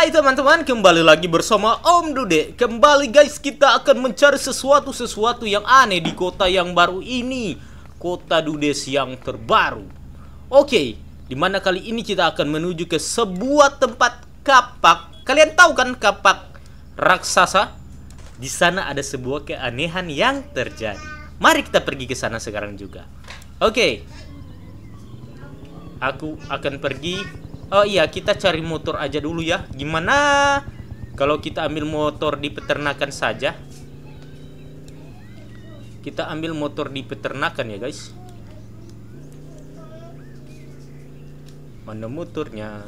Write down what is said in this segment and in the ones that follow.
Hai teman-teman, kembali lagi bersama Om Dude Kembali guys, kita akan mencari sesuatu-sesuatu yang aneh di kota yang baru ini Kota Dudes yang terbaru Oke, dimana kali ini kita akan menuju ke sebuah tempat kapak Kalian tahu kan kapak raksasa? Di sana ada sebuah keanehan yang terjadi Mari kita pergi ke sana sekarang juga Oke Aku akan pergi Oh iya, kita cari motor aja dulu ya. Gimana kalau kita ambil motor di peternakan saja? Kita ambil motor di peternakan ya, guys. Mana motornya?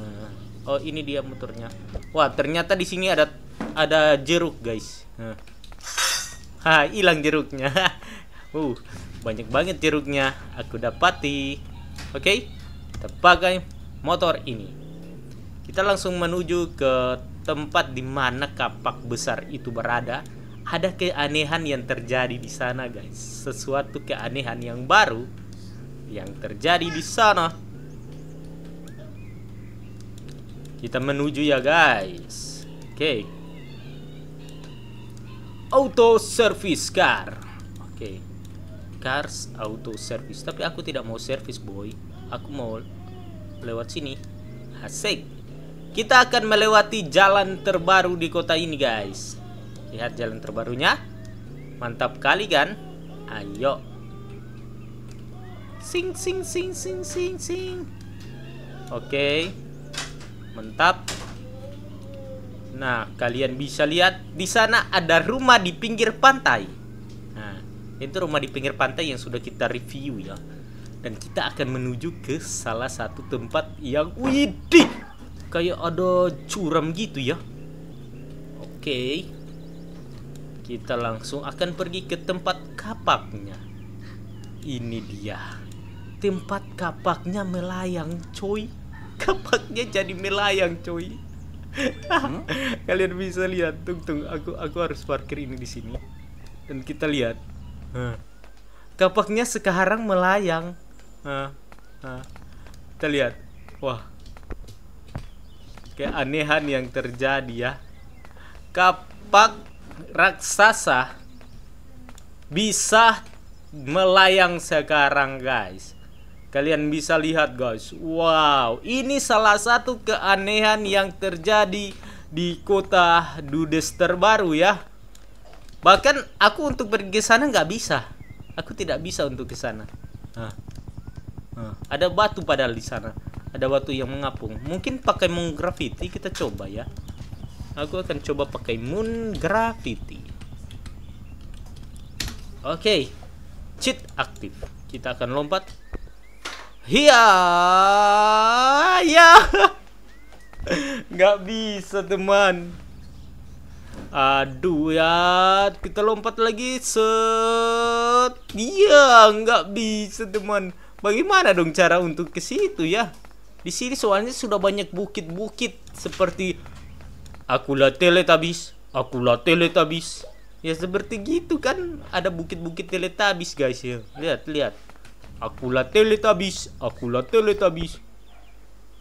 Oh, ini dia motornya. Wah, ternyata di sini ada ada jeruk, guys. Hah, hilang jeruknya. uh, banyak banget jeruknya. Aku dapati. Oke, okay? kita pakai motor ini. Kita langsung menuju ke tempat di mana kapak besar itu berada. Ada keanehan yang terjadi di sana, guys. Sesuatu keanehan yang baru yang terjadi di sana. Kita menuju ya, guys. Oke. Okay. Auto service car. Oke. Okay. Cars auto service. Tapi aku tidak mau service, boy. Aku mau lewat sini. Asik. Kita akan melewati jalan terbaru di kota ini guys Lihat jalan terbarunya Mantap kali kan Ayo Sing sing sing sing sing sing Oke Mantap Nah kalian bisa lihat di sana ada rumah di pinggir pantai Nah itu rumah di pinggir pantai yang sudah kita review ya dan kita akan menuju ke salah satu tempat yang widih Kayak ada curam gitu ya. Oke. Kita langsung akan pergi ke tempat kapaknya. Ini dia. Tempat kapaknya melayang, coy. Kapaknya jadi melayang, coy. Hmm? Kalian bisa lihat, tung tung. Aku aku harus parkir ini di sini. Dan kita lihat. Kapaknya sekarang melayang. Kita lihat. Wah, keanehan yang terjadi ya kapak raksasa bisa melayang sekarang guys Kalian bisa lihat guys Wow ini salah satu keanehan yang terjadi di kota Dudes terbaru ya Bahkan aku untuk pergi ke sana nggak bisa Aku tidak bisa untuk ke sana nah. nah. Ada batu padahal di sana ada batu yang mengapung mungkin pakai moon graffiti kita coba ya aku akan coba pakai moon graffiti oke okay. cheat aktif kita akan lompat Iya, ya, nggak bisa teman. Aduh ya, kita lompat lagi set. Iya, nggak bisa teman. Bagaimana dong cara untuk ke situ ya? Di sini soalnya sudah banyak bukit-bukit seperti akulah teletabis, akulah teletabis. Ya seperti gitu kan ada bukit-bukit teletabis guys ya. Lihat, lihat. Akulah teletabis, akulah teletabis.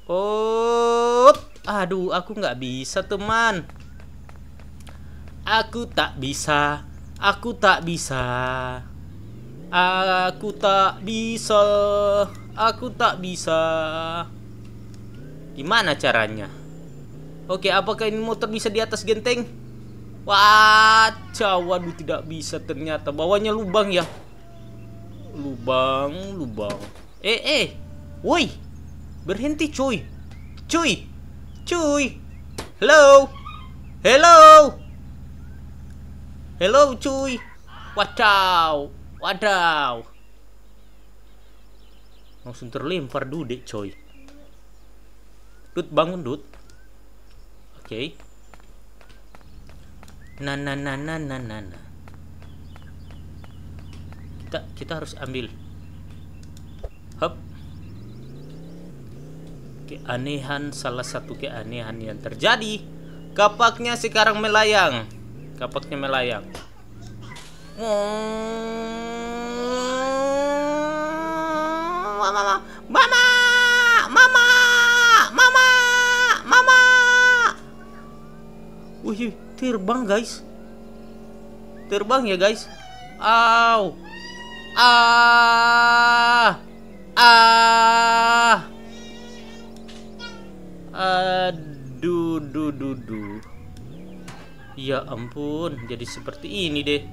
Oh, aduh aku nggak bisa teman. Aku tak bisa, aku tak bisa. Aku tak bisa. Aku tak bisa. Gimana caranya? Oke, apakah ini motor bisa di atas genteng? Wah, waduh tidak bisa ternyata. Bawahnya lubang ya. Lubang, lubang. Eh, eh. Woi. Berhenti, cuy. Cuy. Cuy. Hello. Hello. Hello, cuy. Wadaw. Wadaw. Langsung terlempar dudek, cuy. Dut bangun Dut. Oke. Okay. Na na na na na na. Kita kita harus ambil. Hop. Keanehan salah satu keanehan yang terjadi. Kapaknya sekarang melayang. Kapaknya melayang. mama, mama. Wih, terbang guys. Terbang ya guys. Au. Ah. Ah. Aduh, duh, Ya ampun, jadi seperti ini deh.